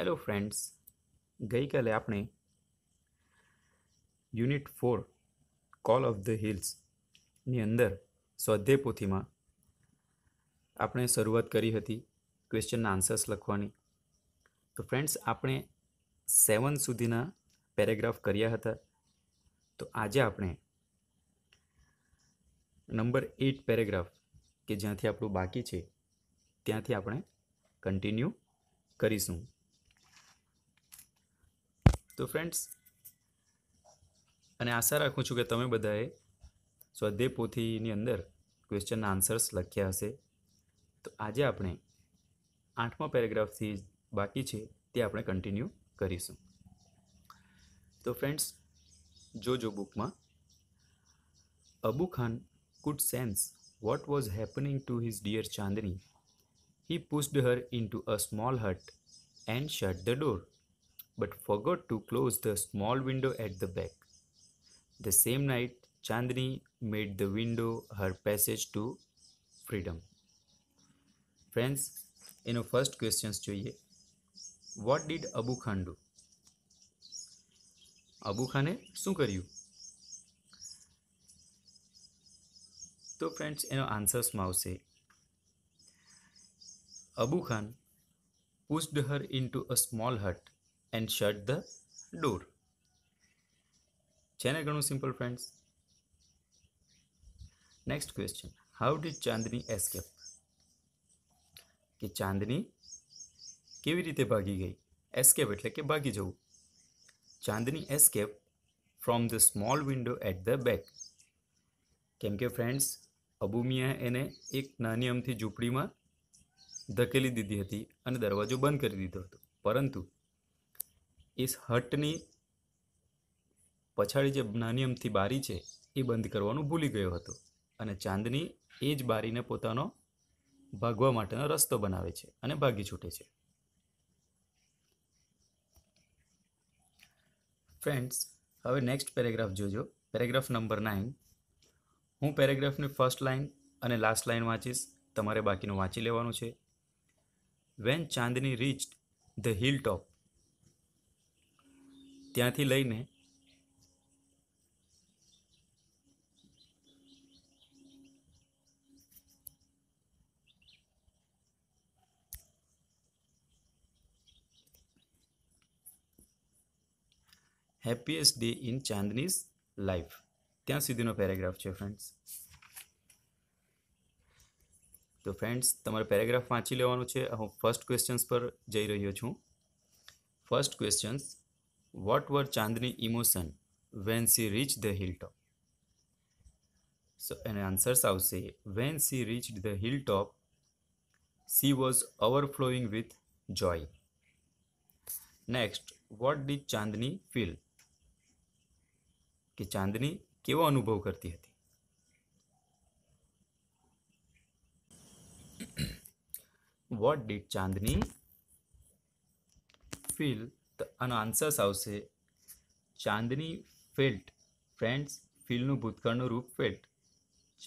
Hello friends ગઈકાલે આપણે unit four call of the હિલ્સની અંદર સ્વાધ્યાય પોથીમાં આપણે શરૂઆત કરી હતી ક્વેશ્ચનના આન્સર્સ લખવાની તો ફ્રેન્ડ્સ આપણે સેવન સુધીના પેરેગ્રાફ કર્યા હતા તો આજે આપણે નંબર એટ પેરેગ્રાફ કે જ્યાંથી આપણું બાકી છે ત્યાંથી આપણે કન્ટિન્યુ કરીશું તો ફ્રેન્ડ્સ અને આશા રાખું છું કે તમે બધાએ સ્વાધ્યાય પોથીની અંદર ક્વેશ્ચનના આન્સર્સ લખ્યા હશે તો આજે આપણે આઠમા પેરેગ્રાફથી બાકી છે તે આપણે કન્ટિન્યુ કરીશું તો ફ્રેન્ડ્સ જોજો બુકમાં Abu Khan could sense what was happening to his dear Chandni he pushed her into a small hut and shut the door but forgot to close the small window at the back. The same night, Chandni made the window her passage to freedom. Friends, in our first questions to what did Abu Khan do? Abu Khan, what you? So friends, in our answers, Mao say, Abu Khan pushed her into a small hut and shut the door છે ને ઘણું simple friends next question how did Chandni escape કે ચાંદની કેવી રીતે ભાગી ગઈ escape એટલે કે ભાગી જવું Chandni escape from the small window at the back કેમ કે ફ્રેન્ડ્સ અબુમિયા એને એક નાની અમથી ઝૂંપડીમાં ધકેલી દીધી હતી અને દરવાજો બંધ કરી દીધો હતો પરંતુ એ હટની પછાડી જે નાની અમથી બારી છે એ બંધ કરવાનું ભૂલી ગયો હતો અને ચાંદની એ જ બારીને પોતાનો ભાગવા માટેનો રસ્તો બનાવે છે અને ભાગી છૂટે છે ફ્રેન્ડ્સ હવે નેક્સ્ટ પેરેગ્રાફ જોજો પેરેગ્રાફ નંબર નાઇન હું પેરેગ્રાફની ફર્સ્ટ લાઇન અને લાસ્ટ લાઇન વાંચીશ તમારે બાકીનું વાંચી લેવાનું છે when Chandni reach the hill top ત્યાંથી લઈને happiest day in Chandni's life ત્યાં સુધીનો પેરેગ્રાફ છે ફ્રેન્ડ્સ તો ફ્રેન્ડ્સ તમારે પેરેગ્રાફ વાંચી લેવાનું છે હું ફર્સ્ટ ક્વેશ્ચન્સ પર જઈ રહ્યો છું first questions what were Chandni's emotion when she reached the hilltop? So, and answers I would say, when she reached the hilltop, she was overflowing with joy. Next what did Chandni feel कि चांदनी કેવો અનુભવ કરતી હતી what did Chandni feel આનો answers આવશે Chandni felt friends ફિલનું ભૂતકાળનું રૂપ felt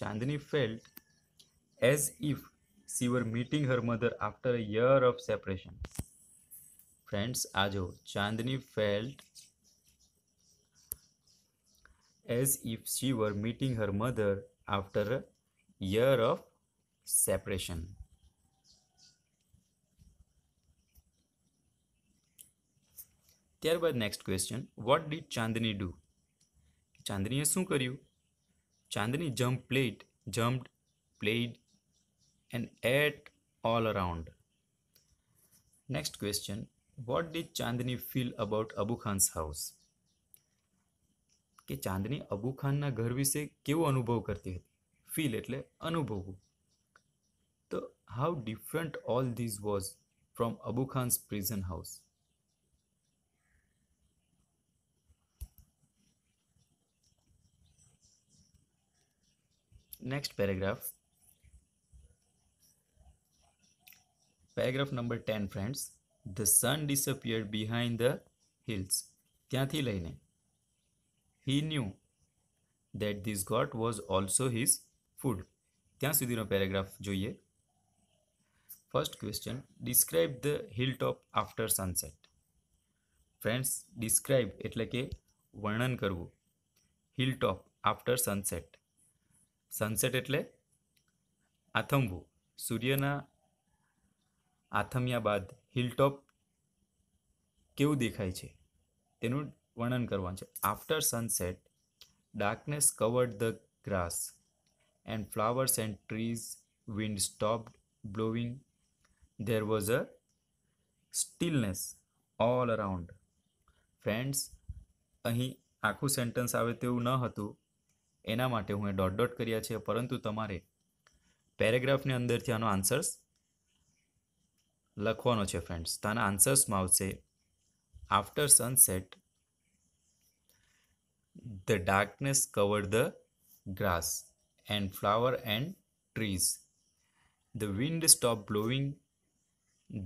Chandni felt as if she were meeting her mother after a year of separation friends આ જો Chandni felt as if she were meeting her mother after a year of separation त्यारबाद next question what did Chandni do चांदनीए शू कर चांदनी jump plate jumped played and ate all around next question what did Chandni feel about Abu Khan's house के चांदनी अबू खान घर विषे केव अनुभव करती थी फील एट अनुभव तो how different all these was from Abu Khan's prison house next paragraph paragraph number 10 friends the sun disappeared behind the hills ત્યાંથી લઈને he knew that this god was also his food ત્યાં સુધીનો પેરેગ્રાફ જોઈએ first question describe the hill top after sunset friends describe એટલે કે વર્ણન કરવું hill top after sunset sunset એટલે આથમવું સૂર્યના આથમ્યા બાદ હિલટોપ કેવું દેખાય છે તેનું વર્ણન કરવાનું છે after sunset darkness covered the grass and flowers and trees wind stopped blowing there was a stillness all around friends અહીં આખું સેન્ટન્સ આવે તેવું ન હતું એના માટે હું એ ડોટ ડોટ કર્યા છે પરંતુ તમારે પેરેગ્રાફની અંદરથી આનો આન્સર્સ લખવાનો છે ફ્રેન્ડ્સ તાના આન્સર્સમાં આવશે after sunset the darkness cover the grass and flower and trees the wind stop blowing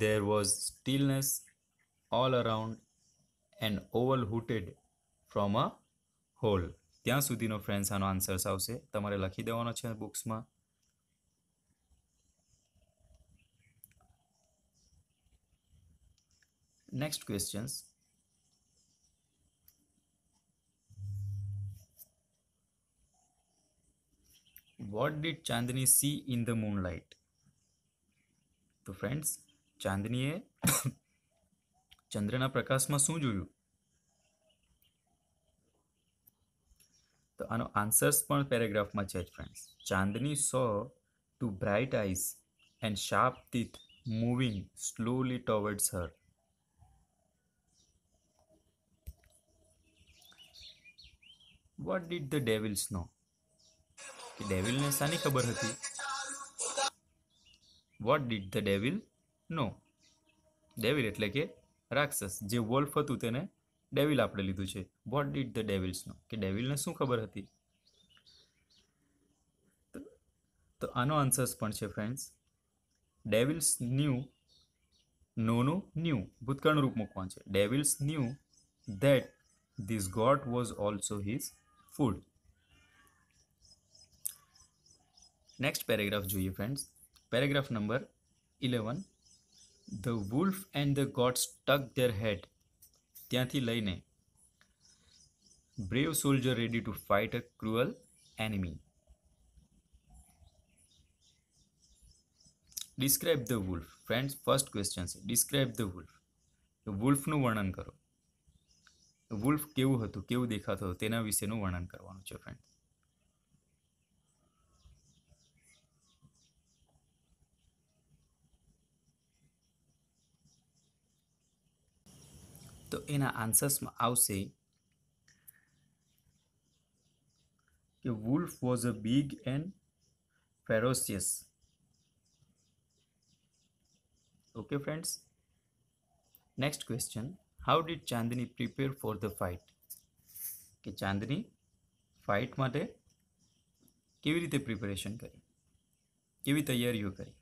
there was stillness all around and overlooted from a hole ત્યાં સુધીનો ફ્રેન્ડ્સ આનો આન્સર્સ આવશે તમારે લખી દેવાનો છે બુક્સમાં next questions what did Chandni see in the moonlight તો ફ્રેન્ડ્સ ચાંદનીએ ચંદ્રના પ્રકાશમાં શું જોયું તો આનો આન્સર્સ પણ પેરેગ્રાફમાં છે જ friends Chandni saw two bright eyes and sharp teeth moving slowly towards her what did the devils know કે ડેવિલને શાની ખબર હતી what did the devil know devil એટલે કે રાક્ષસ જે વોલ્ફ હતું તેને ડેવિલ આપણે લીધું છે વોટ ડીડ ધ ડેવિલ્સનો કે ડેવિલને શું ખબર હતી તો આનો આન્સર્સ પણ છે ફ્રેન્ડ્સ ડેવિલ્સ ન્યૂ નોનું ન્યૂ ભૂતકાળનું રૂપ મૂકવાનું છે devils knew that this goat was also his food next paragraph જોઈએ friends paragraph number eleven the wolf and the goat stuck their head ત્યાંથી લઈને brave soldier ready to fight a cruel enemy describe the wolf friends first question છે describe the wolf વુલ્ફનું વર્ણન કરો wolf કેવું હતું કેવું દેખાતો હતો તેના વિશેનું વર્ણન કરવાનું છે ફ્રેન્ડ તો એના આન્સર્સમાં આવશે કે wolf was a big and ferocious okay friends next question how did Chandni prepare for the fight કે ચાંદની ફાઇટ માટે કેવી રીતે પ્રિપેરેશન કરી કેવી તૈયારીઓ કરી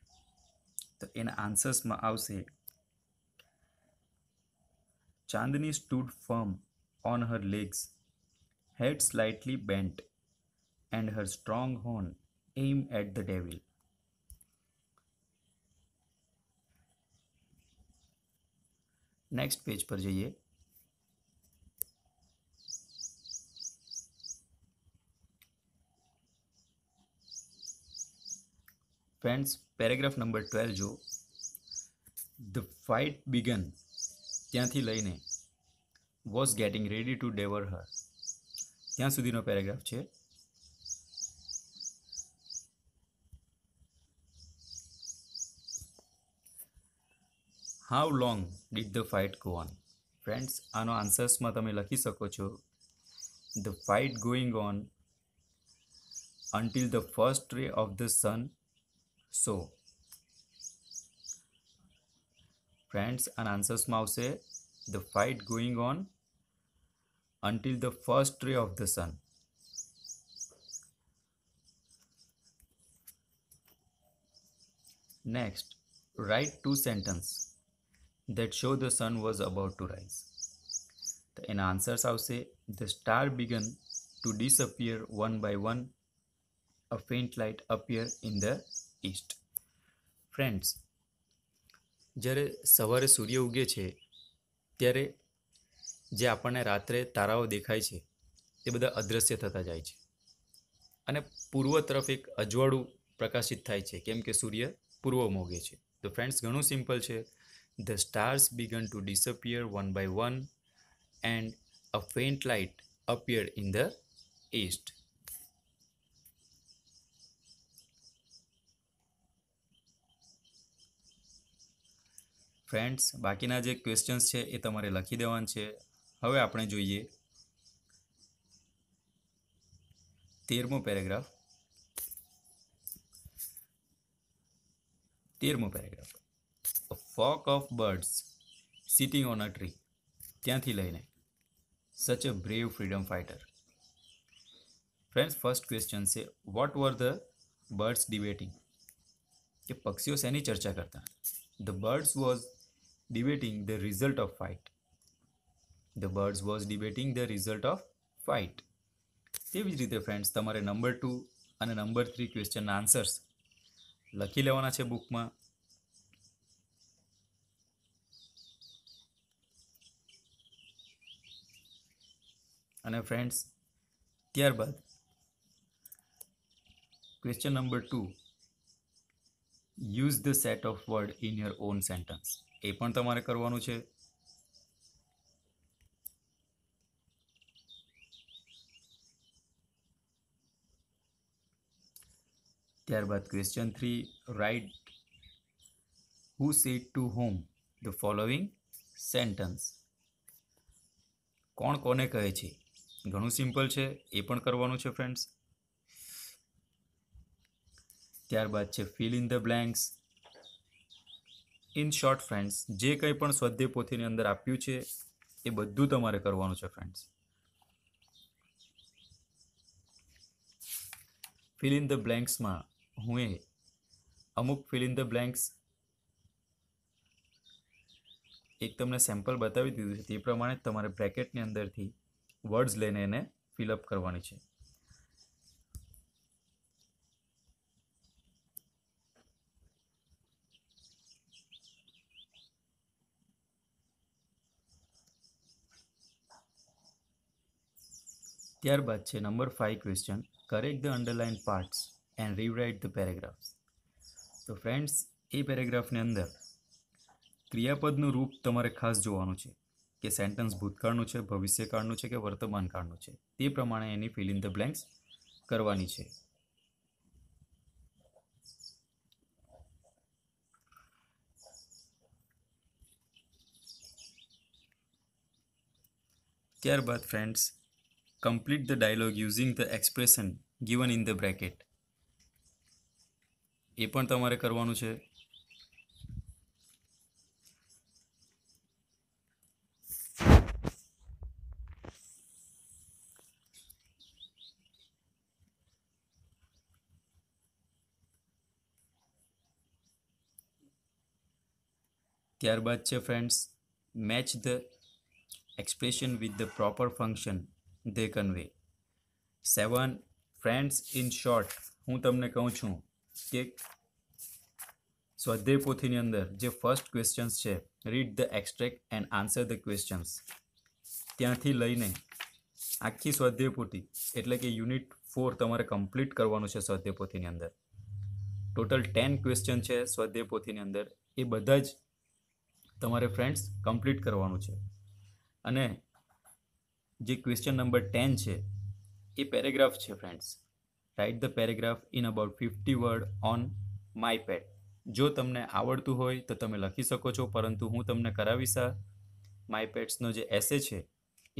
તો એના આન્સર્સમાં આવશે Chandni stood firm on her legs, head slightly bent, and her strong horn aimed at the devil. Next page પર જઈએ ફ્રેન્ડ્સ પેરેગ્રાફ નંબર ટ્વેલ્વ જો ધ ફાઇટ બિગન ત્યાંથી લઈને was getting ready to devour her ત્યાં સુધીનો પેરેગ્રાફ છે how long did the fight go on friends આનો આન્સર્સમાં તમે લખી શકો છો the fight going on until the first ray of the sun so Friends and answers mouse say the fight going on until the first ray of the sun. Next, write two sentences that show the sun was about to rise. In answers, I'll say the star began to disappear one by one. A faint light appeared in the east. Friends, જ્યારે સવારે સૂર્ય ઉગે છે ત્યારે જે આપણને રાત્રે તારાઓ દેખાય છે તે બધા અદૃશ્ય થતા જાય છે અને પૂર્વ તરફ એક અજવાળું પ્રકાશિત થાય છે કેમ કે સૂર્ય પૂર્વમાં ઉગે છે તો ફ્રેન્ડ્સ ઘણું સિમ્પલ છે the stars began to disappear one by one and a faint light appear in the east friends બાકીના જે ક્વેશ્ચન્સ છે એ તમારે લખી દેવાના છે હવે આપણે જોઈએ તેરમો પેરેગ્રાફ તેરમો paragraph flock of birds sitting on a tree ત્યાંથી લઈને such a brave freedom fighter friends first question છે what were the birds debating કે પક્ષીઓ શેની ચર્ચા કરતા the birds was debating the result of fight the birds was debating the result of fight તેવી જ રીતે ફ્રેન્ડ્સ તમારે નંબર ટુ અને નંબર થ્રી ક્વેશ્ચન આન્સર્સ લખી લેવાના છે બુકમાં અને ફ્રેન્ડ્સ ત્યારબાદ question number two use the set of word in your own sentence એ પણ તમારે કરવાનું છે ત્યારબાદ question three write who said to whom the following sentence કોણ કોને કહે છે ઘણું સિમ્પલ છે એ પણ કરવાનું છે ફ્રેન્ડ્સ ત્યારબાદ છે fill in the blanks in short friends જે કંઈ પણ સ્વાધ્યાય પોથીની અંદર આપ્યું છે એ બધું તમારે કરવાનું છે ફ્રેન્ડ્સ ફિલ ઇન ધ બ્લેન્ક્સમાં હું એ અમુક ફિલ ઇન ધ બ્લેન્ક્સ એક તમને સેમ્પલ બતાવી દીધું છે તે પ્રમાણે તમારે બ્રેકેટની અંદરથી વર્ડ્સ લઈને એને ફિલઅપ કરવાની છે ત્યારબાદ છે number five question correct the underline parts and rewrite the paragraphs તો ફ્રેન્ડ્સ એ પેરેગ્રાફની અંદર ક્રિયાપદનું રૂપ તમારે ખાસ જોવાનું છે કે સેન્ટન્સ ભૂતકાળનું છે ભવિષ્યકાળનું છે કે વર્તમાનકાળનું છે તે પ્રમાણે એની ફિલિંગ ધ બ્લેન્ક્સ કરવાની છે ત્યારબાદ friends Complete the dialogue using the expression given in the bracket. એ પણ તમારે કરવાનું છે ત્યારબાદ છે friends match the expression with the proper function they convey seven friends in short હું તમને કહું છું કે સ્વાધ્યાય પોથીની અંદર જે ફર્સ્ટ ક્વેશ્ચન્સ છે read the extract and answer the questions ત્યાંથી લઈને આખી સ્વાધ્યાય પોથી એટલે કે યુનિટ ફોર તમારે કમ્પ્લીટ કરવાનું છે સ્વાધ્યાય પોથીની અંદર ટોટલ ટેન ક્વેશ્ચન છે સ્વાધ્યાય પોથીની અંદર એ બધા જ તમારે ફ્રેન્ડ્સ કમ્પ્લીટ કરવાનું છે અને જે ક્વેશ્ચન નંબર ટેન છે એ પેરેગ્રાફ છે friends write the paragraph in about fifty word on my pad જો તમને આવડતું હોય તો તમે લખી શકો છો પરંતુ હું તમને કરાવીશ આ માય પેડ્સનો જે એસે છે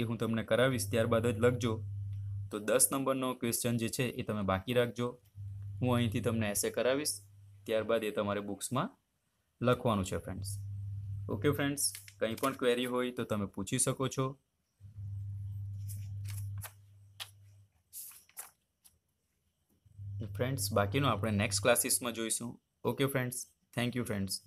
એ હું તમને કરાવીશ ત્યારબાદ જ લખજો તો દસ નંબરનો ક્વેશ્ચન જે છે એ તમે બાકી રાખજો હું અહીંથી તમને એસે કરાવીશ ત્યારબાદ એ તમારે બુક્સમાં લખવાનું છે ફ્રેન્ડ્સ ઓકે ફ્રેન્ડ્સ કંઈ પણ ક્વેરી હોય તો તમે પૂછી શકો છો ફ્રેન્ડ્સ બાકીનું આપણે નેક્સ્ટ ક્લાસીસમાં જોઈશું okay friends thank you friends